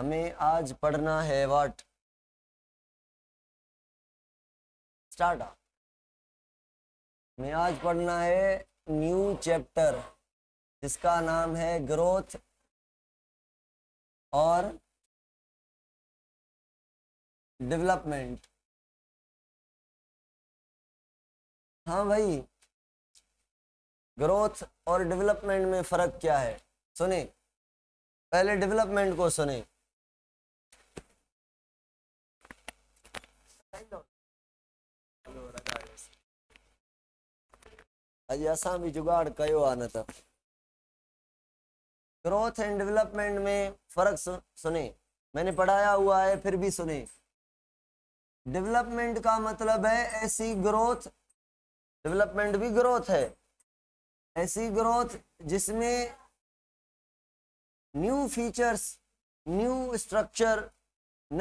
हमें आज पढ़ना है वाट स्टार्ट हमें आज पढ़ना है न्यू चैप्टर जिसका नाम है ग्रोथ और डेवलपमेंट हाँ भाई ग्रोथ और डेवलपमेंट में फर्क क्या है सुने पहले डेवलपमेंट को सुने अॼु असां भी जुगाड़ किया न ग्रोथ एंड डेवलपमेंट में फर्क सु, सुने मैंने पढ़ाया हुआ है फिर भी सुने डेवलपमेंट का मतलब है ऐसी ग्रोथ डेवलपमेंट भी ग्रोथ है ऐसी ग्रोथ जिसमें न्यू फीचर्स न्यू स्ट्रक्चर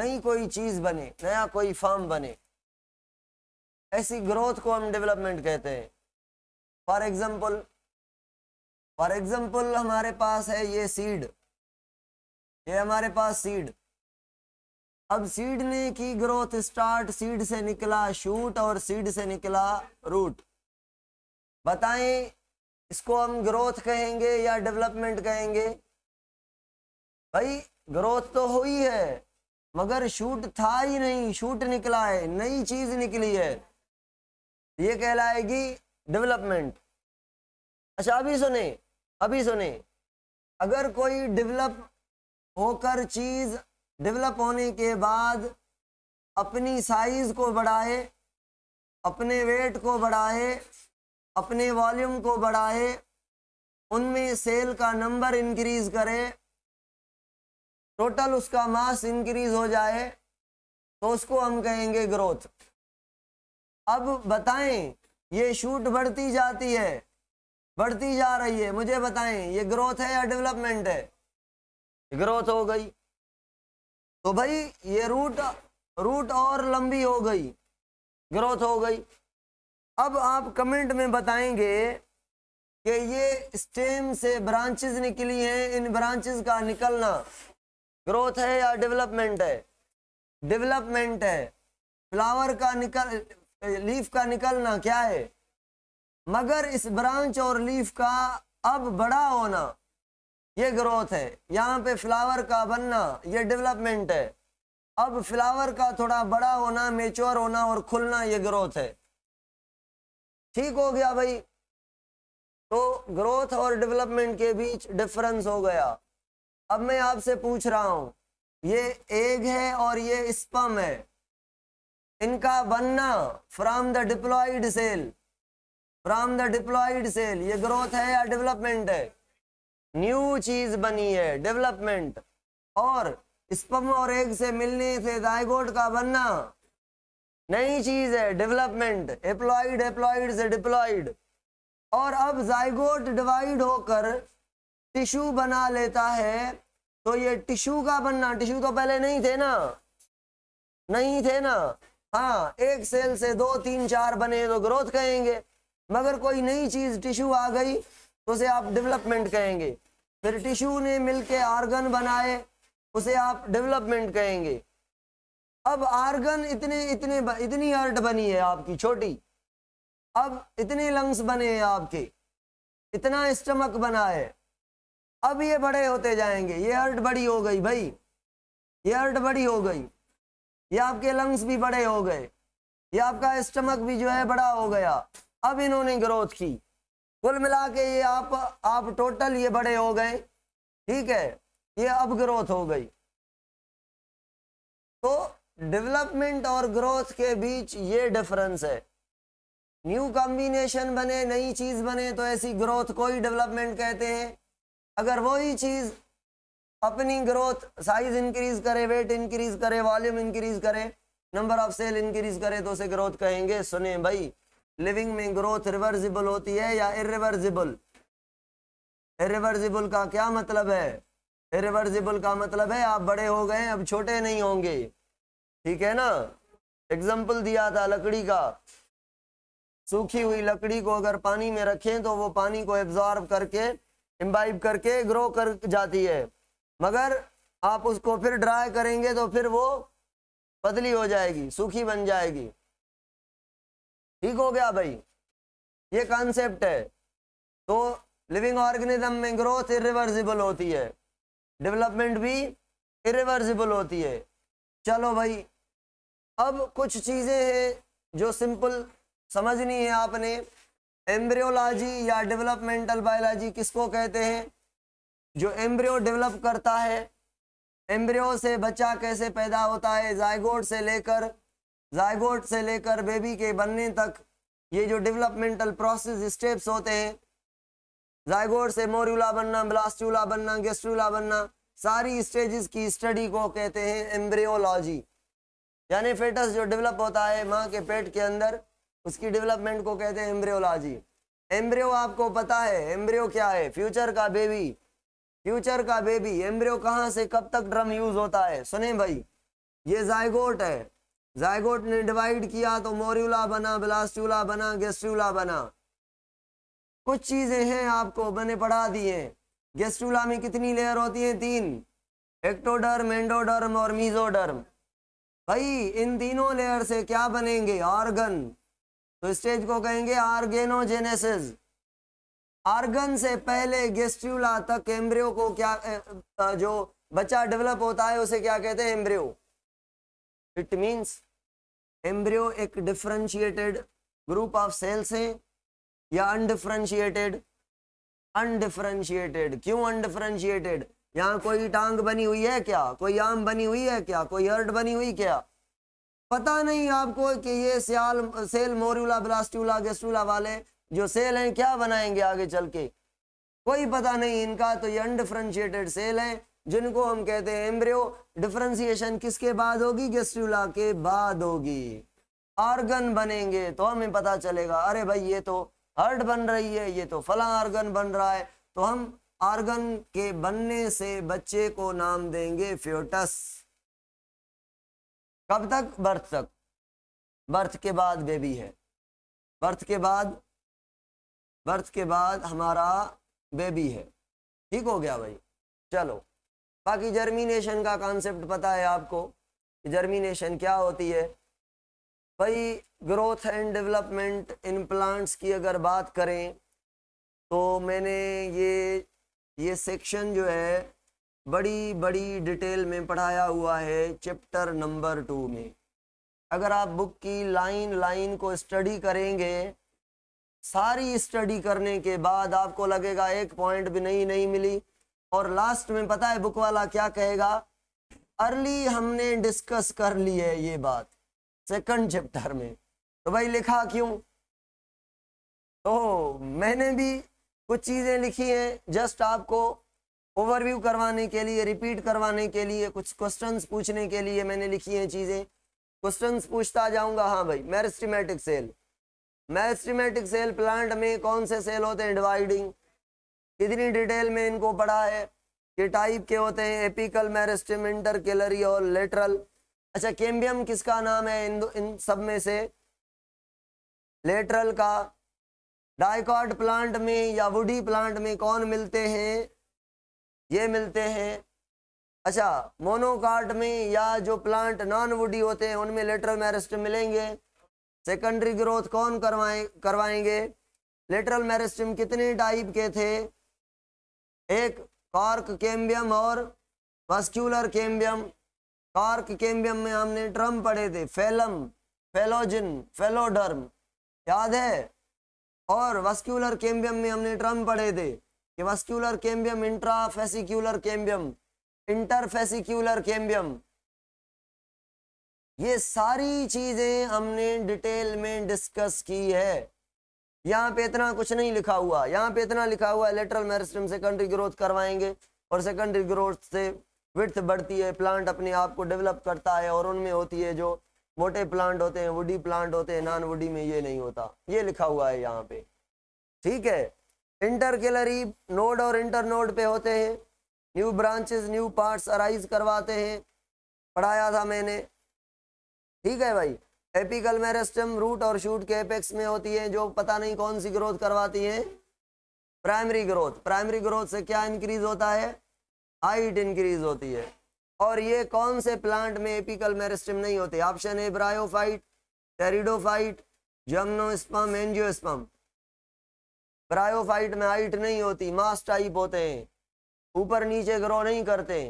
नई कोई चीज बने नया कोई फॉर्म बने ऐसी ग्रोथ को हम डेवलपमेंट कहते हैं फॉर एग्जाम्पल फॉर एग्जाम्पल हमारे पास है ये सीड ये हमारे पास सीड अब सीड ने की ग्रोथ स्टार्ट सीड से निकला शूट और सीड से निकला रूट बताएं इसको हम ग्रोथ कहेंगे या डेवलपमेंट कहेंगे भाई ग्रोथ तो हुई है मगर शूट था ही नहीं शूट निकला है नई चीज निकली है ये कहलाएगी डेवलपमेंट अच्छा अभी सुने अभी सुने अगर कोई डेवलप होकर चीज डेवलप होने के बाद अपनी साइज को बढ़ाए अपने वेट को बढ़ाए अपने वॉल्यूम को बढ़ाए उनमें सेल का नंबर इंक्रीज करे टोटल उसका मास इंक्रीज हो जाए तो उसको हम कहेंगे ग्रोथ अब बताएं ये शूट बढ़ती जाती है बढ़ती जा रही है मुझे बताएं ये ग्रोथ है या डेवलपमेंट है ग्रोथ हो गई तो भाई ये रूट रूट और लंबी हो गई ग्रोथ हो गई अब आप कमेंट में बताएंगे कि ये स्टेम से ब्रांचेस निकली हैं इन ब्रांचेस का निकलना ग्रोथ है या डेवलपमेंट है डेवलपमेंट है फ्लावर का निकल लीफ का निकलना क्या है मगर इस ब्रांच और लीफ का अब बड़ा होना ये ग्रोथ है यहाँ पे फ्लावर का बनना ये डेवलपमेंट है अब फ्लावर का थोड़ा बड़ा होना मेच्योर होना और खुलना ये ग्रोथ है ठीक हो गया भाई तो ग्रोथ और डेवलपमेंट के बीच डिफरेंस हो गया अब मैं आपसे पूछ रहा हूं ये एग है और ये स्पम है इनका बनना from the diploid cell from the diploid cell ये ग्रोथ है या डेवलपमेंट है न्यू चीज बनी है डेवलपमेंट और स्पम और एग से मिलने से जायगोट का बनना नई चीज है डेवलपमेंट एप्लॉइड एप्लॉइड से डिप्लॉइड और अब जायगोट डिवाइड होकर टिश्यू बना लेता है तो ये टिश्यू का बनना टिश्यू तो पहले नहीं थे ना नहीं थे ना हाँ एक सेल से दो तीन चार बने तो ग्रोथ कहेंगे मगर कोई नई चीज टिश्यू आ गई तो उसे आप डेवलपमेंट कहेंगे फिर टिश्यू ने मिलके आर्गन बनाए उसे आप डेवलपमेंट कहेंगे अब आर्गन इतने इतने इतनी अर्ट बनी है आपकी छोटी अब इतने लंग्स बने हैं आपके इतना स्टमक बना है अब ये बड़े होते जाएंगे ये अर्ट बड़ी हो गई भाई ये अर्ट बड़ी हो गई या आपके लंग्स भी बड़े हो गए या आपका स्टमक भी जो है बड़ा हो गया अब इन्होंने ग्रोथ की कुल मिला के ये आप आप टोटल ये बड़े हो गए ठीक है ये अब ग्रोथ हो गई तो डेवलपमेंट और ग्रोथ के बीच ये डिफरेंस है न्यू कॉम्बिनेशन बने नई चीज बने तो ऐसी ग्रोथ को ही डेवलपमेंट कहते हैं अगर वही चीज अपनी ग्रोथ साइज इंक्रीज करे वेट इंक्रीज करे वॉल्यूम इंक्रीज करे नंबर ऑफ सेल इंक्रीज करे तो उसे ग्रोथ कहेंगे सुने भाई लिविंग में ग्रोथ रिवर्सिबल होती है या इरिवर्सिबल इरिवर्सिबल का क्या मतलब है इरिवर्सिबल का मतलब है आप बड़े हो गए अब छोटे नहीं होंगे ठीक है ना एग्जाम्पल दिया था लकड़ी का सूखी हुई लकड़ी को अगर पानी में रखें तो वो पानी को एब्जॉर्व करके इम्बाइब करके ग्रो कर जाती है मगर आप उसको फिर ड्राई करेंगे तो फिर वो पतली हो जाएगी सूखी बन जाएगी ठीक हो गया भाई ये कॉन्सेप्ट है तो लिविंग ऑर्गेनिज्म में ग्रोथ इरिवर्सिबल होती है डेवलपमेंट भी इरिवर्सिबल होती है चलो भाई अब कुछ चीज़ें हैं जो सिंपल समझनी है आपने एम्ब्रियोलॉजी या डेवलपमेंटल बायोलॉजी किसको कहते हैं जो एम्ब्रियो डेवलप करता है एम्ब्रियो से बच्चा कैसे पैदा होता है जायगोट से लेकर जायगोट से लेकर बेबी के बनने तक ये जो डेवलपमेंटल प्रोसेस स्टेप्स होते हैं जायगोट से मोरूला बनना ब्लास्टूला बनना गेस्टूला बनना सारी स्टेजेस की स्टडी को कहते हैं एम्ब्रियोलॉजी यानी फेटस जो डेवलप होता है माँ के पेट के अंदर उसकी डेवलपमेंट को कहते हैं एम्ब्रियोलॉजी एम्ब्रियो आपको पता है एम्ब्रियो क्या है फ्यूचर का बेबी फ्यूचर का बेबी एम्ब्रियो कहाँ से कब तक ड्रम यूज होता है सुने भाई ये जायगोट है जायगोट ने डिवाइड किया तो मोरूला बना ब्लास्टूला बना गेस्टूला बना कुछ चीजें हैं आपको मैंने पढ़ा दी हैं गेस्टूला में कितनी लेयर होती हैं तीन एक्टोडर्म एंडोडर्म और मीजोडर्म भाई इन तीनों लेयर से क्या बनेंगे ऑर्गन तो स्टेज को कहेंगे आर्गेनोजेनेसिस आर्गन से पहले गेस्ट्यूला तक एम्ब्रियो को क्या जो बच्चा डेवलप होता है उसे क्या कहते हैं एम्ब्रियो इट मींस एम्ब्रियो एक डिफ्रेंशिएटेड ग्रुप ऑफ सेल्स है या अनडिफ्रेंशिएटेड अनडिफ्रेंशिएटेड क्यों अनडिफ्रेंशिएटेड यहाँ कोई टांग बनी हुई है क्या कोई आम बनी हुई है क्या कोई हर्ट बनी हुई क्या पता नहीं आपको कि ये सियाल सेल मोरूला ब्लास्टूला गेस्टूला वाले जो सेल हैं क्या बनाएंगे आगे चल के कोई पता नहीं इनका तो ये अनडिफ्रेंशिएटेड सेल हैं जिनको हम कहते हैं एम्ब्रियो डिफ्रेंसिएशन किसके बाद होगी गेस्ट्यूला के बाद होगी ऑर्गन बनेंगे तो हमें पता चलेगा अरे भाई ये तो हर्ट बन रही है ये तो फला ऑर्गन बन रहा है तो हम ऑर्गन के बनने से बच्चे को नाम देंगे फ्योटस कब तक बर्थ तक बर्थ के बाद बेबी है बर्थ के बाद बर्थ के बाद हमारा बेबी है ठीक हो गया भाई चलो बाकी जर्मिनेशन का कॉन्सेप्ट पता है आपको जर्मिनेशन क्या होती है भाई growth and development in plants की अगर बात करें तो मैंने ये ये सेक्शन जो है बड़ी बड़ी डिटेल में पढ़ाया हुआ है चैप्टर नंबर टू में अगर आप बुक की लाइन लाइन को स्टडी करेंगे सारी स्टडी करने के बाद आपको लगेगा एक पॉइंट भी नहीं नहीं मिली और लास्ट में पता है बुक वाला क्या कहेगा अर्ली हमने डिस्कस कर ली है ये बात सेकंड चैप्टर में तो भाई लिखा क्यों तो मैंने भी कुछ चीज़ें लिखी हैं जस्ट आपको ओवरव्यू करवाने के लिए रिपीट करवाने के लिए कुछ क्वेश्चंस पूछने के लिए मैंने लिखी हैं चीज़ें क्वेश्चंस पूछता जाऊंगा हाँ भाई meristematic cell meristematic cell plant में कौन से सेल होते हैं डिवाइडिंग कितनी डिटेल में इनको पढ़ा है ये टाइप के होते हैं एपिकल मैरिस्टम इंटर और लेटरल अच्छा केम्बियम किसका नाम है इन इन सब में से लेटरल का डाइकॉट प्लांट में या वुडी प्लांट में कौन मिलते हैं ये मिलते हैं अच्छा मोनोकार्ट में या जो प्लांट नॉन वुडी होते हैं उनमें लेटरल मैरिस्टम मिलेंगे सेकेंडरी ग्रोथ कौन करवाए करवाएंगे लेटरल मेरिस्टम कितने टाइप के थे एक कार्क केम्बियम और मस्क्यूलर केम्बियम कार्क केम्बियम में हमने ट्रम पढ़े थे फेलम फेलोजिन फेलोडर्म याद है और वस्क्यूलर केम्बियम में हमने ट्रम पढ़े थे कि vascular cambium intrafascicular cambium interfascicular cambium ये सारी चीजें हमने डिटेल में डिस्कस की है यहाँ पे इतना कुछ नहीं लिखा हुआ यहाँ पे इतना लिखा हुआ है लेटरल मेरिस्टम सेकेंडरी ग्रोथ करवाएंगे और सेकेंडरी ग्रोथ से विथ बढ़ती है प्लांट अपने आप को डेवलप करता है और उनमें होती है जो मोटे प्लांट होते हैं वुडी प्लांट होते हैं नॉन वुडी में ये नहीं होता ये लिखा हुआ है यहाँ पे ठीक है इंटरकेलरी नोड और इंटर नोड पे होते हैं new branches new parts arise करवाते हैं पढ़ाया था मैंने ठीक है भाई एपिकल मेरेस्टम रूट और शूट के एपेक्स में होती है जो पता नहीं कौन सी ग्रोथ करवाती है प्राइमरी ग्रोथ प्राइमरी ग्रोथ से क्या इंक्रीज होता है हाइट इंक्रीज होती है और ये कौन से प्लांट में एपिकल मेरेस्टम नहीं होते ऑप्शन है bryophyte pteridophyte gymnosperm angiosperm bryophyte में हाइट नहीं होती मास टाइप होते हैं ऊपर नीचे ग्रो नहीं करते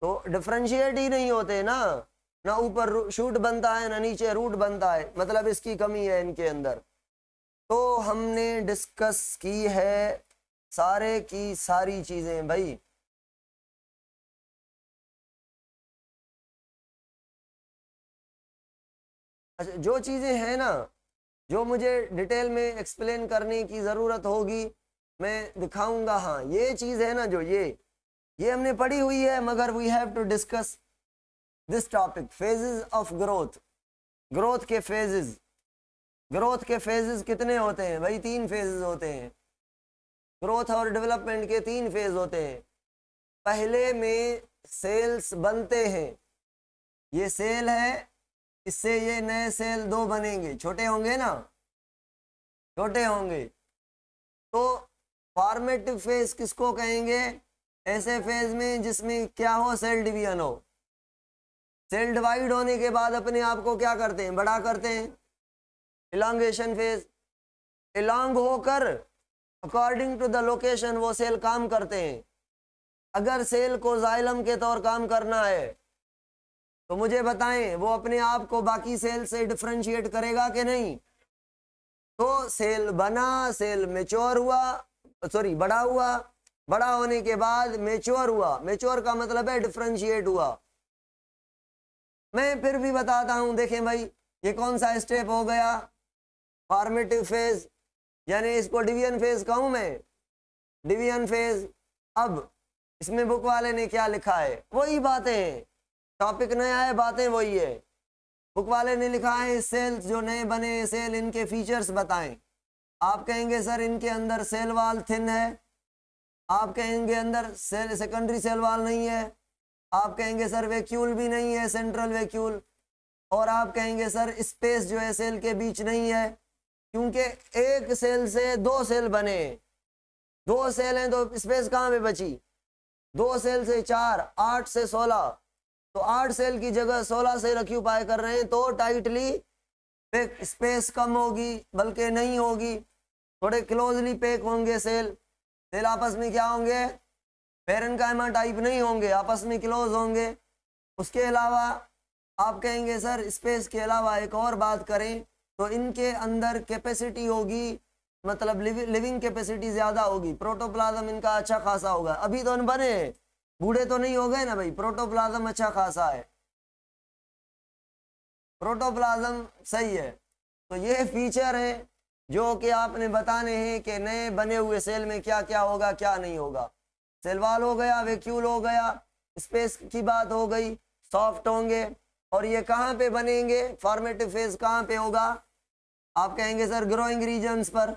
तो डिफ्रेंशिएट ही नहीं होते ना ना ऊपर शूट बनता है ना नीचे रूट बनता है मतलब इसकी कमी है इनके अंदर तो हमने डिस्कस की है सारे की सारी चीज़ें भाई अच्छा जो चीज़ें हैं ना जो मुझे डिटेल में एक्सप्लेन करने की ज़रूरत होगी मैं दिखाऊंगा हाँ ये चीज़ है ना जो ये ये हमने पढ़ी हुई है मगर we have to discuss this topic phases of growth growth के फेजेस ग्रोथ के फेजेस कितने होते हैं भाई तीन फेजेस होते हैं ग्रोथ और डेवलपमेंट के तीन फेज होते हैं पहले में सेल्स बनते हैं ये सेल है इससे ये नए सेल दो बनेंगे छोटे होंगे ना छोटे होंगे तो फॉर्मेटिव फेज किसको कहेंगे ऐसे फेज में जिसमें क्या हो सेल डिवीजन हो सेल डिवाइड होने के बाद अपने आप को क्या करते हैं बड़ा करते हैं इलांगेशन फेज इलांग होकर अकॉर्डिंग टू द लोकेशन वो सेल काम करते हैं अगर सेल को जाइलम के तौर काम करना है तो मुझे बताएं वो अपने आप को बाकी सेल से डिफ्रेंशिएट करेगा कि नहीं तो सेल बना सेल मेच्योर हुआ सॉरी बड़ा हुआ बड़ा होने के बाद मेच्योर हुआ मेच्योर का मतलब है डिफ्रेंशिएट हुआ मैं फिर भी बताता हूँ देखें भाई ये कौन सा स्टेप हो गया फॉर्मेटिव फेज यानी इसको डिवीजन फेज कहूँ मैं डिवीजन फेज अब इसमें बुक वाले ने क्या लिखा है वही बातें हैं टॉपिक नया है बातें वही है बुक वाले ने लिखा है सेल्स जो नए बने सेल इनके फीचर्स बताएं आप कहेंगे सर इनके अंदर सेल वाल थिन है आप कहेंगे अंदर सेल सेकेंडरी सेल वाल नहीं है आप कहेंगे सर वैक्यूल भी नहीं है सेंट्रल वैक्यूल और आप कहेंगे सर स्पेस जो है सेल के बीच नहीं है क्योंकि एक सेल से दो सेल बने दो सेल हैं तो स्पेस कहाँ पे बची दो सेल से चार आठ से सोलह तो आठ सेल की जगह सोलह सेल उपाय कर रहे हैं तो टाइटली पैक स्पेस कम होगी बल्कि नहीं होगी थोड़े क्लोजली पैक होंगे सेल सेल आपस में क्या होंगे पेरेंट कायमा टाइप नहीं होंगे आपस में क्लोज होंगे उसके अलावा आप कहेंगे सर स्पेस के अलावा एक और बात करें तो इनके अंदर कैपेसिटी होगी मतलब लिविंग कैपेसिटी ज़्यादा होगी प्रोटोप्लाज्म इनका अच्छा खासा होगा अभी तो इन बने बूढ़े तो नहीं हो गए ना भाई प्रोटोप्लाज्म अच्छा खासा है प्रोटोप्लाज्म सही है तो ये फीचर है जो कि आपने बताने हैं कि नए बने हुए सेल में क्या क्या होगा क्या नहीं होगा सेलवाल हो गया वेक्यूल हो गया स्पेस की बात हो गई सॉफ्ट होंगे और ये कहाँ पे बनेंगे फॉर्मेटिव फेज कहाँ पे होगा आप कहेंगे सर ग्रोइंग रीजन्स पर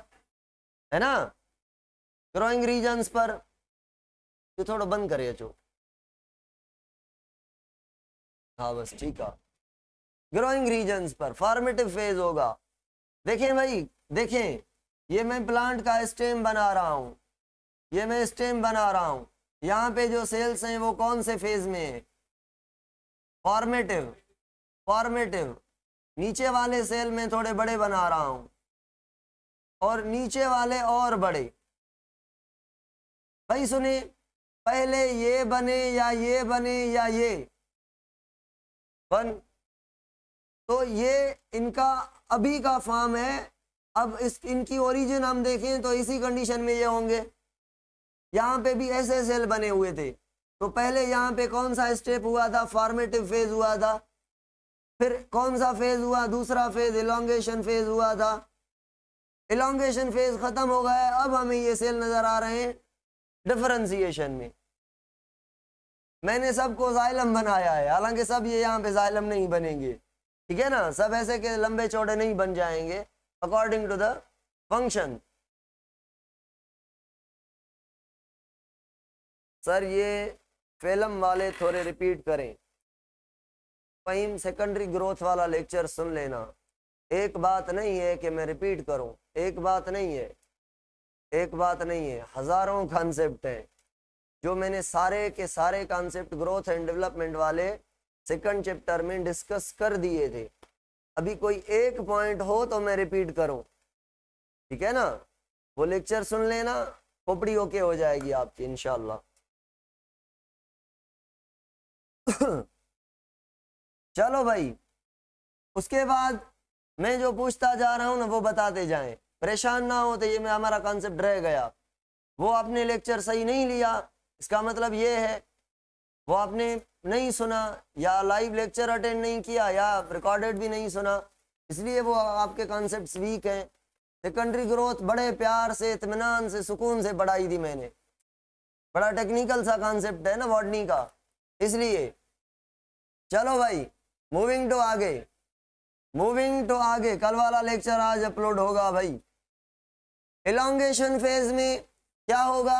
है ना ग्रोइंग रीजन्स पर तो थोड़ा बंद करिए चो हाँ बस ठीक है ग्रोइंग रीजन्स पर फॉर्मेटिव फेज होगा देखें भाई देखें ये मैं प्लांट का स्टेम बना रहा हूँ ये मैं स्टेम बना रहा हूँ यहाँ पे जो सेल्स हैं वो कौन से फेज में है फॉर्मेटिव फॉर्मेटिव नीचे वाले सेल में थोड़े बड़े बना रहा हूँ और नीचे वाले और बड़े भाई सुनिए पहले ये बने या ये बने या ये बन तो ये इनका अभी का फॉर्म है अब इस इनकी ओरिजिन हम देखें तो इसी कंडीशन में ये होंगे यहाँ पे भी ऐसे सेल बने हुए थे तो पहले यहाँ पे कौन सा स्टेप हुआ था फॉर्मेटिव फेज हुआ था फिर कौन सा फेज हुआ दूसरा फेज इलांगेशन फेज हुआ था इलांगेशन फेज खत्म हो गया है अब हमें ये सेल नजर आ रहे हैं डिफरेंसिएशन में मैंने सबको जाइलम बनाया है हालांकि सब ये यहाँ पे जाइलम नहीं बनेंगे ठीक है ना सब ऐसे के लंबे चौड़े नहीं बन जाएंगे according to the function sir ये फिल्म वाले थोड़े रिपीट करें फहीम सेकेंडरी ग्रोथ वाला लेक्चर सुन लेना एक बात नहीं है कि मैं रिपीट करूं एक बात नहीं है एक बात नहीं है हज़ारों कॉन्सेप्ट हैं जो मैंने सारे के सारे कॉन्सेप्ट ग्रोथ एंड डेवलपमेंट वाले सेकंड चैप्टर में डिस्कस कर दिए थे अभी कोई एक पॉइंट हो तो मैं रिपीट करूं ठीक है ना वो लेक्चर सुन लेना पोपड़ी ओके हो जाएगी आपकी इनशाला चलो भाई उसके बाद मैं जो पूछता जा रहा हूँ ना वो बताते जाएं परेशान ना हो तो ये मैं हमारा कॉन्सेप्ट रह गया वो आपने लेक्चर सही नहीं लिया इसका मतलब ये है वो आपने नहीं सुना या लाइव लेक्चर अटेंड नहीं किया या रिकॉर्डेड भी नहीं सुना इसलिए वो आपके कॉन्सेप्ट वीक हैं सेकेंडरी ग्रोथ बड़े प्यार से इतमान से सुकून से पढ़ाई थी मैंने बड़ा टेक्निकल सा कॉन्सेप्ट है ना वॉडनी का इसलिए चलो भाई मूविंग टू आगे मूविंग टू आगे कल वाला लेक्चर आज अपलोड होगा भाई एलोंगेशन फेज में क्या होगा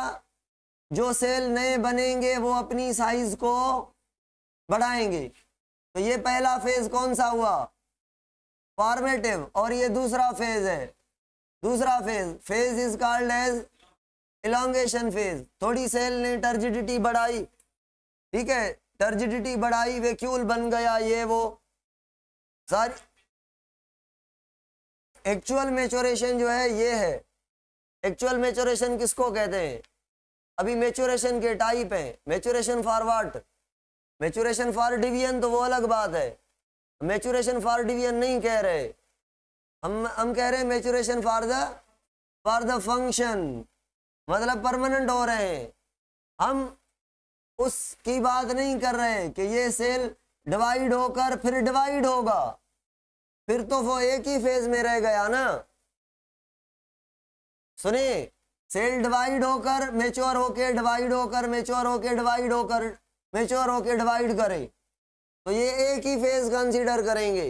जो सेल नए बनेंगे वो अपनी साइज को बढ़ाएंगे तो ये पहला फेज कौन सा हुआ फॉर्मेटिव और ये दूसरा फेज है दूसरा phase phase is called as elongation phase थोड़ी सेल ने टर्जिडिटी बढ़ाई ठीक है टर्जिडिटी बढ़ाई वेक्यूल बन गया ये वो सारी एक्चुअल मेचोरेशन जो है ये है एक्चुअल मेचोरेशन किसको कहते हैं अभी मेचोरेशन के टाइप है maturation for what maturation for division तो वो अलग बात है मेचोरेशन फॉर डिवीजन नहीं कह रहे हम हम कह रहे हैं maturation for the for the function मतलब परमानेंट हो रहे हैं हम उसकी बात नहीं कर रहे कि ये सेल डिवाइड होकर फिर डिवाइड होगा फिर तो वो एक ही फेज में रह गया ना सुने सेल डिवाइड होकर मेच्योर होके डिवाइड होकर मेच्योर होके डिवाइड होकर मेच्योर होके डिवाइड करे तो ये एक ही फेज कंसीडर करेंगे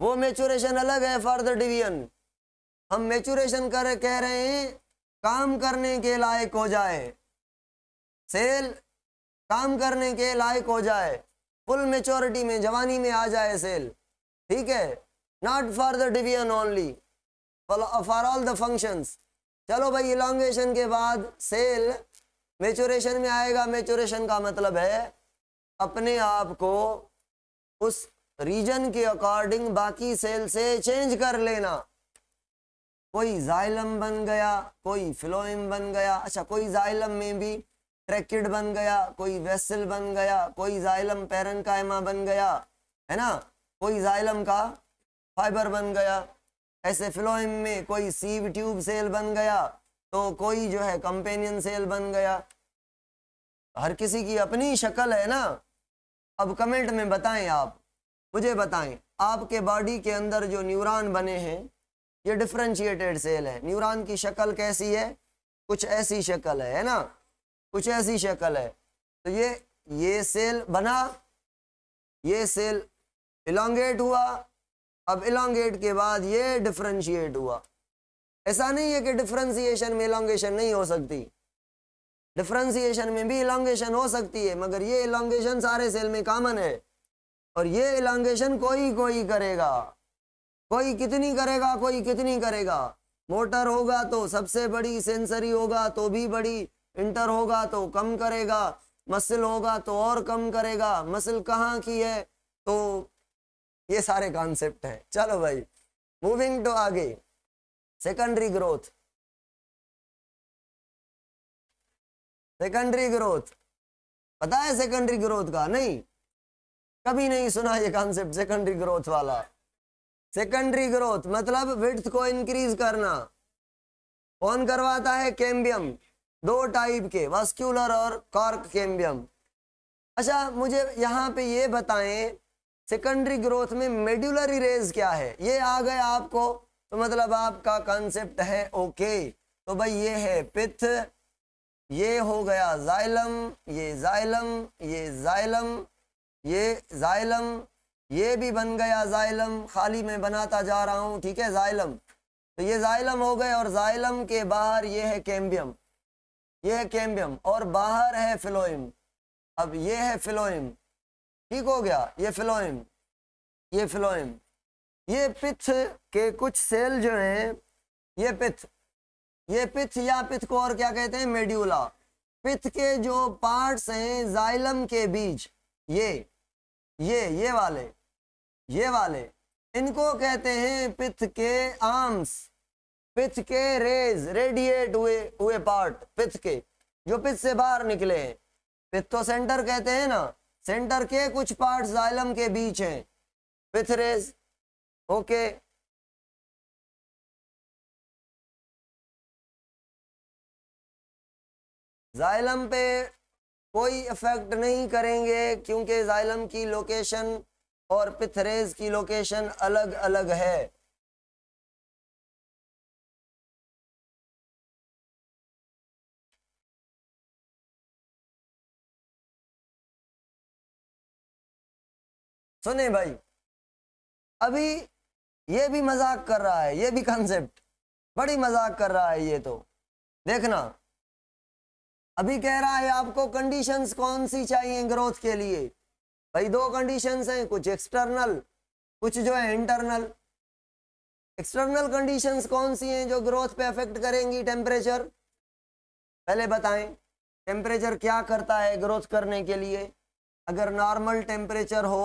वो मेचुरेशन अलग है फर्दर डिवीजन हम मेचुरेशन कर कह रहे हैं काम करने के लायक हो जाए सेल काम करने के लायक हो जाए फुल मेचोरिटी में जवानी में आ जाए सेल ठीक है not for the division only for all the functions चलो भाई इलांगेशन के बाद सेल मेचोरेशन में आएगा मेचोरेशन का मतलब है अपने आप को उस रीजन के अकॉर्डिंग बाकी सेल से चेंज कर लेना कोई जाइलम बन गया कोई फ्लोइम बन गया अच्छा कोई जाइलम में भी ट्रैकिड बन गया कोई वेसल बन गया कोई जाइलम पैरन कायमा बन गया है ना कोई जाइलम का फाइबर बन गया ऐसे फ्लोइम में कोई सीव ट्यूब सेल बन गया तो कोई जो है कंपेनियन सेल बन गया हर किसी की अपनी शक्ल है ना अब कमेंट में बताएं आप मुझे बताएं आपके बॉडी के अंदर जो न्यूरॉन बने हैं ये डिफ्रेंशिएटेड सेल है न्यूरॉन की शक्ल कैसी है कुछ ऐसी शक्ल है ना कुछ ऐसी शक्ल है तो ये ये सेल बना ये सेल इलांगेट हुआ अब इलांगेट के बाद ये डिफ्रेंशिएट हुआ ऐसा नहीं है कि डिफ्रेंसीशन में इलांगेशन नहीं हो सकती डिफ्रेंसिएशन में भी इलांगेशन हो सकती है मगर ये इलांगेशन सारे सेल में कॉमन है और ये इलांगेशन कोई कोई करेगा कोई कितनी करेगा कोई कितनी करेगा मोटर होगा तो सबसे बड़ी सेंसरी होगा तो भी बड़ी इंटर होगा तो कम करेगा मसल होगा तो और कम करेगा मसल कहाँ की है तो ये सारे कॉन्सेप्ट है चलो भाई मूविंग टू आगे सेकेंडरी ग्रोथ सेकेंडरी ग्रोथ पता है सेकेंडरी ग्रोथ का नहीं कभी नहीं सुना ये कॉन्सेप्ट सेकेंडरी ग्रोथ वाला सेकेंडरी ग्रोथ मतलब विड्थ को इंक्रीज करना कौन करवाता है कैम्बियम दो टाइप के वास्क्यूलर और कॉर्क कैम्बियम अच्छा मुझे यहाँ पे ये बताएं सेकेंडरी ग्रोथ में मेड्यूलर इरेज क्या है ये आ गया आपको तो मतलब आपका कंसेप्ट है ओके तो भाई ये है पिथ ये हो गया जाइलम ये जाइलम ये जाइलम ये जाइलम ये भी बन गया जाइलम खाली मैं बनाता जा रहा हूँ ठीक है जाइलम तो ये जाइलम हो गए और जाइलम के बाहर ये है कैम्बियम ये है कैम्बियम और बाहर है फिलोइम अब ये है फिलोइम ठीक हो गया ये फिलोइम ये फिलोइम ये पिथ के कुछ सेल जो हैं ये पिथ ये पिथ या पिथ को और क्या कहते हैं मेड्यूला पिथ के जो पार्ट्स हैं जाइलम के बीच ये ये ये वाले ये वाले इनको कहते हैं पिथ के आर्म्स पिच के रेज रेडिएट हुए हुए पार्ट पिच के जो पिच से बाहर निकले हैं पिथ तो सेंटर कहते हैं ना सेंटर के कुछ पार्ट जाइलम के बीच हैं पिथ रेज ओके जाइलम पे कोई इफेक्ट नहीं करेंगे क्योंकि जाइलम की लोकेशन और पिथरेज की लोकेशन अलग अलग है सुने भाई अभी ये भी मजाक कर रहा है ये भी कंसेप्ट बड़ी मजाक कर रहा है ये तो देखना अभी कह रहा है आपको कंडीशंस कौन सी चाहिए ग्रोथ के लिए भाई दो कंडीशंस हैं कुछ एक्सटर्नल कुछ जो है इंटरनल एक्सटर्नल कंडीशंस कौन सी हैं जो ग्रोथ पे अफेक्ट करेंगी टेम्परेचर पहले बताएं टेम्परेचर क्या करता है ग्रोथ करने के लिए अगर नॉर्मल टेम्परेचर हो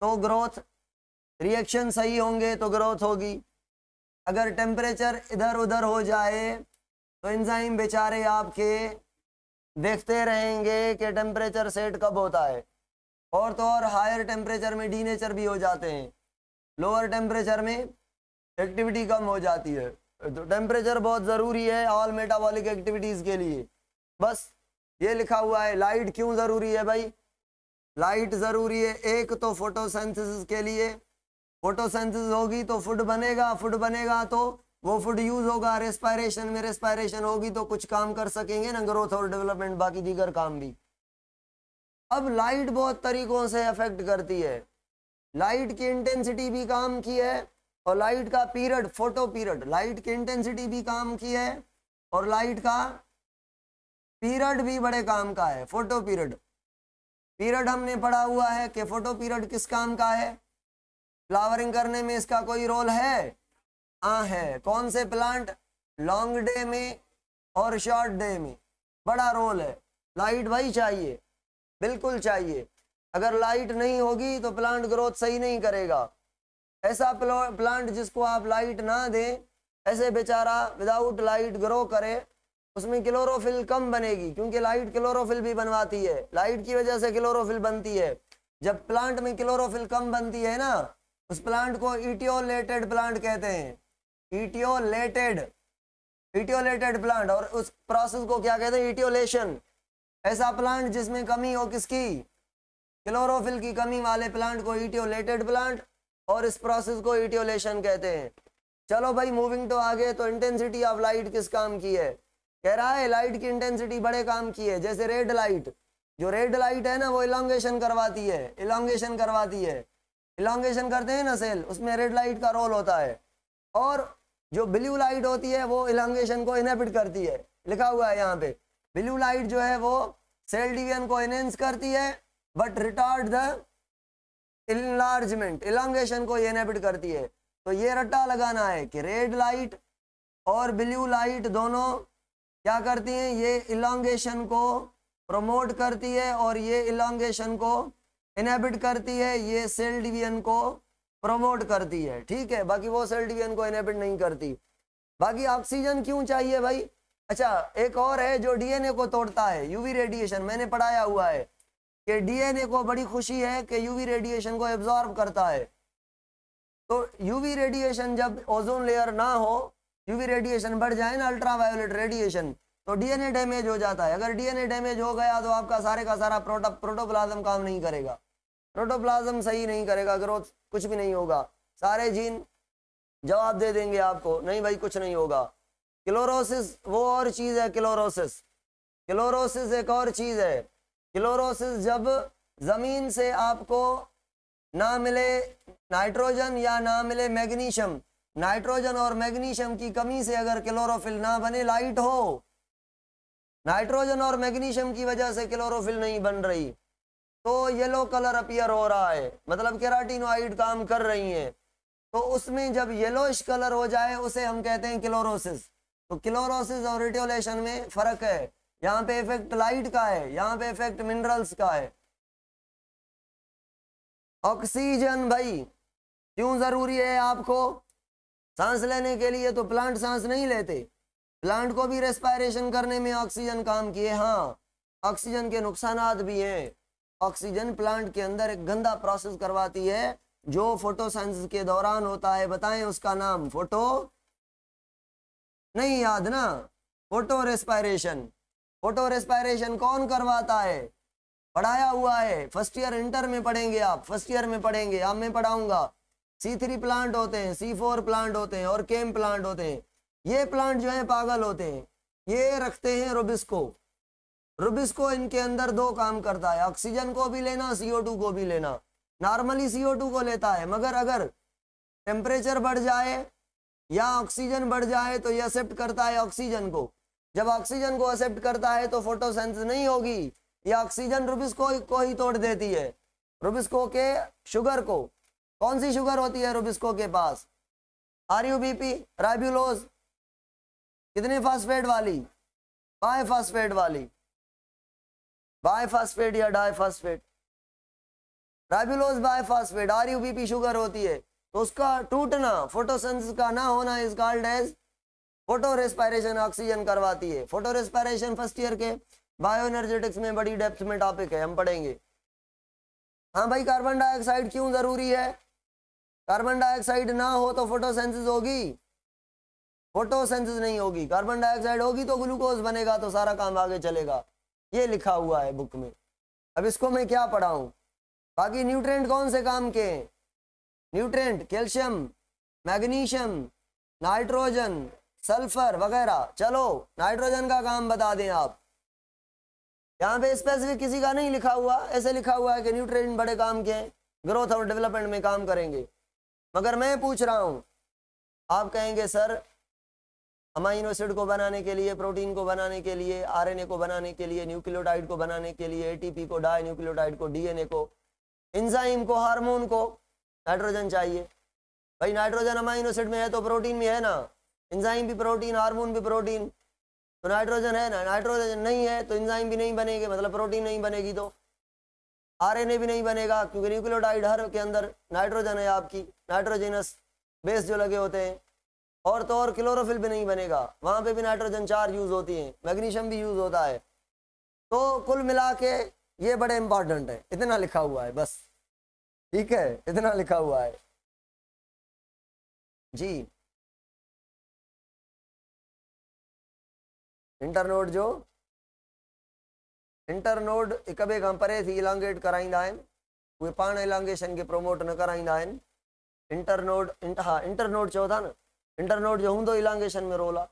तो ग्रोथ रिएक्शन सही होंगे तो ग्रोथ होगी अगर टेम्परेचर इधर उधर हो जाए तो इंजाइम बेचारे आपके देखते रहेंगे कि टेम्परेचर सेट कब होता है और तो और हायर टेम्परेचर में डीनेचर भी हो जाते हैं लोअर टेम्परेचर में एक्टिविटी कम हो जाती है तो टेम्परेचर बहुत ज़रूरी है ऑल मेटाबॉलिक एक्टिविटीज़ के लिए बस ये लिखा हुआ है लाइट क्यों ज़रूरी है भाई लाइट ज़रूरी है एक तो फोटोसेंथिस के लिए फोटोसेंथिस होगी तो फूड बनेगा फूड बनेगा तो वो फूड यूज़ होगा रेस्पायरेशन में रेस्पायरेशन होगी तो कुछ काम कर सकेंगे ना ग्रोथ और डेवलपमेंट बाकी दीगर काम भी अब लाइट बहुत तरीकों से अफेक्ट करती है लाइट की इंटेंसिटी भी काम की है और लाइट का पीरियड फोटो पीरियड लाइट की इंटेंसिटी भी काम की है और लाइट का पीरियड भी बड़े काम का है फोटो पीरियड पीरियड हमने पढ़ा हुआ है कि फोटो पीरियड किस काम का है फ्लावरिंग करने में इसका कोई रोल है आ हाँ है कौन से प्लांट लॉन्ग डे में और शॉर्ट डे में बड़ा रोल है लाइट भाई चाहिए बिल्कुल चाहिए अगर लाइट नहीं होगी तो प्लांट ग्रोथ सही नहीं करेगा ऐसा प्लांट जिसको आप लाइट ना दें ऐसे बेचारा विदाउट लाइट ग्रो करे उसमें क्लोरोफिल कम बनेगी क्योंकि लाइट क्लोरोफिल भी बनवाती है लाइट की वजह से क्लोरोफिल बनती है जब प्लांट में क्लोरोफिल कम बनती है ना उस प्लांट को इटियोलेटेड प्लांट कहते हैं इटियोलेटेड इटियोलेटेड प्लांट और उस प्रोसेस को क्या कहते हैं इटियोलेशन ऐसा प्लांट जिसमें कमी हो किसकी क्लोरोफिल की कमी वाले प्लांट को इटियोलेटेड प्लांट और इस प्रोसेस को इटियोलेशन कहते हैं चलो भाई मूविंग तो आगे तो इंटेंसिटी ऑफ लाइट किस काम की है कह रहा है लाइट की इंटेंसिटी बड़े काम की है जैसे रेड लाइट जो रेड लाइट है ना वो इलांगेशन करवाती है इलांगेशन करवाती है इलांगेशन करते हैं ना सेल उसमें रेड लाइट का रोल होता है और जो ब्लू लाइट होती है वो इलांगेशन को इनहेबिट करती है लिखा हुआ है यहाँ पे ब्लू लाइट जो है वो सेल डिवीजन को एनहेंस करती है but retard the enlargement elongation को इनहेबिट करती है तो ये रट्टा लगाना है कि रेड लाइट और ब्लू लाइट दोनों क्या करती हैं ये इलांगेशन को प्रमोट करती है और ये इलांगेशन को इनहेबिट करती है ये सेल डिवीजन को प्रमोट करती है ठीक है बाकी वो सेल डिवीजन को इनहेबिट नहीं करती बाकी ऑक्सीजन क्यों चाहिए भाई अच्छा एक और है जो डीएनए को तोड़ता है यूवी रेडिएशन मैंने पढ़ाया हुआ है कि डीएनए को बड़ी खुशी है कि यूवी रेडिएशन को एब्जॉर्ब करता है तो यूवी रेडिएशन जब ओजोन लेयर ना हो यूवी रेडिएशन बढ़ जाए ना अल्ट्रावायोलेट रेडिएशन तो डीएनए डैमेज हो जाता है अगर डीएनए डैमेज हो गया तो आपका सारे का सारा प्रोटो प्रोटोप्लाज्म काम नहीं करेगा प्रोटोप्लाज्म सही नहीं करेगा ग्रोथ कुछ भी नहीं होगा सारे जीन जवाब दे देंगे आपको नहीं भाई कुछ नहीं होगा क्लोरोसिस वो और चीज़ है क्लोरोसिस क्लोरोसिस एक और चीज़ है क्लोरोसिस जब ज़मीन से आपको ना मिले नाइट्रोजन या ना मिले मैग्नीशियम नाइट्रोजन और मैग्नीशियम की कमी से अगर क्लोरोफिल ना बने लाइट हो नाइट्रोजन और मैग्नीशियम की वजह से क्लोरोफिल नहीं बन रही तो येलो कलर अपियर हो रहा है मतलब केराटिनोइड काम कर रही है तो उसमें जब येलोइश कलर हो जाए उसे हम कहते हैं क्लोरोसिस तो क्लोरोसिस और रिटोलेशन में फर्क है यहाँ पे इफेक्ट लाइट का है यहाँ पे इफेक्ट मिनरल्स का है ऑक्सीजन भाई क्यों जरूरी है आपको सांस लेने के लिए तो प्लांट सांस नहीं लेते प्लांट को भी रेस्पायरेशन करने में ऑक्सीजन काम किए हाँ ऑक्सीजन के नुकसान भी हैं ऑक्सीजन प्लांट के अंदर एक गंदा प्रोसेस करवाती है जो फोटोसाइंस के दौरान होता है बताएं उसका नाम फोटो नहीं याद ना फोटो रेस्पायरेशन फोटो रेस्पायरेशन कौन करवाता है पढ़ाया हुआ है फर्स्ट ईयर इंटर में पढ़ेंगे आप फर्स्ट ईयर में पढ़ेंगे आप मैं पढ़ाऊंगा सी थ्री प्लांट होते हैं सी फोर प्लांट होते हैं और केम प्लांट होते हैं ये प्लांट जो है पागल होते हैं ये रखते हैं रुबिस्को रुबिस्को इनके अंदर दो काम करता है ऑक्सीजन को भी लेना सीओ टू को भी लेना नॉर्मली सीओ टू को लेता है मगर अगर टेम्परेचर बढ़ जाए या ऑक्सीजन बढ़ जाए तो ये एक्सेप्ट करता है ऑक्सीजन को जब ऑक्सीजन को एक्सेप्ट करता है तो फोटोसेंस नहीं होगी ये ऑक्सीजन रुबिस्को को ही तोड़ देती है रुबिस्को के शुगर को कौन सी शुगर होती है रुबिस्को के पास आर यू बीपी राइब्यूलोज कितनी फास्फेट वाली बाय फास्फेट वाली बाय फास्फेट या di phosphate ribulose bi phosphate R U BP sugar होती है तो उसका टूटना फोटोसेंस का ना होना इस called as photorespiration oxygen करवाती है फोटो रेस्पायरेशन फर्स्ट ईयर के बायो एनर्जेटिक्स में बड़ी डेप्थ में टॉपिक है हम पढ़ेंगे हाँ भाई कार्बन डाइऑक्साइड क्यों जरूरी है कार्बन डाइऑक्साइड ना हो तो फोटोसेंसिस होगी फोटोसेंसिस नहीं होगी कार्बन डाइऑक्साइड होगी तो ग्लूकोज बनेगा तो सारा काम आगे चलेगा ये लिखा हुआ है बुक में अब इसको मैं क्या पढ़ाऊँ बाकी न्यूट्रेंट कौन से काम के nutrient calcium magnesium nitrogen sulphur वगैरह चलो नाइट्रोजन का काम बता दें आप यहाँ पे स्पेसिफिक किसी का नहीं लिखा हुआ ऐसे लिखा हुआ है कि न्यूट्रेंट बड़े काम के हैं ग्रोथ और डेवलपमेंट में काम करेंगे मगर मैं पूछ रहा हूँ आप कहेंगे सर अमाइनो एसिड को बनाने के लिए प्रोटीन को बनाने के लिए आरएनए को बनाने के लिए न्यूक्लियोटाइड को बनाने के लिए एटीपी को डाई न्यूक्लियोटाइड को डीएनए को इंजाइम को हार्मोन को नाइट्रोजन चाहिए भाई नाइट्रोजन अमाइनो एसिड में है तो प्रोटीन में है ना इंजाइम भी प्रोटीन हार्मोन भी प्रोटीन तो नाइट्रोजन है ना नाइट्रोजन नहीं है तो इंजाइम भी नहीं बनेगी मतलब प्रोटीन नहीं बनेगी तो आरएनए भी नहीं बनेगा क्योंकि न्यूक्लियोटाइड हर के अंदर नाइट्रोजन है आपकी नाइट्रोजनस बेस जो लगे होते हैं और तो और क्लोरोफिल भी नहीं बनेगा वहाँ पे भी नाइट्रोजन चार यूज़ होती हैं मैग्नीशियम भी यूज़ होता है तो कुल मिला के ये बड़े इंपॉर्टेंट है इतना लिखा हुआ है बस ठीक है इतना लिखा हुआ है जी इंटरनोड जो इंटरनोड एक बे का परे थी इलांगेट कराइंदा आहिनि उहे पाण इलांगेशन खे प्रमोट न कराईंदा आहिनि इंटरनोड इंट हा इंटरनोड चओ था न इंटरनोड जो हूंदो इलांगेशन में रोल आहे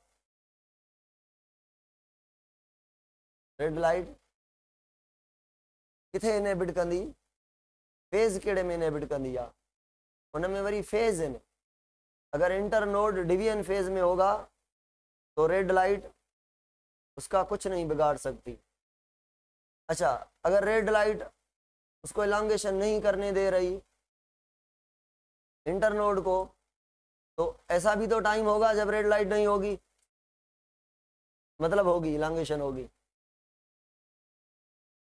रेड लाइट किथे इनेबिट कंदी फेज़ कहिड़े में इनेबिट कंदी आहे हुन में वरी फेज़ आहिनि अगरि इंटरनोड डिवीजन फेज़ में होगा तो रेड लाइट उसका कुछ नहीं बिगाड़ सकती अच्छा अगर रेड लाइट उसको एलॉन्गेशन नहीं करने दे रही इंटरनोड को तो ऐसा भी तो टाइम होगा जब रेड लाइट नहीं होगी मतलब होगी इलांगेशन होगी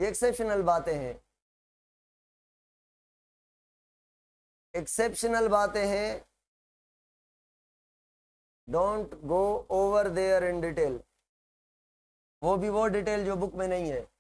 ये एक्सेप्शनल बातें हैं एक्सेप्शनल बातें हैं don't go over there in detail वो भी वो डिटेल जो बुक में नहीं है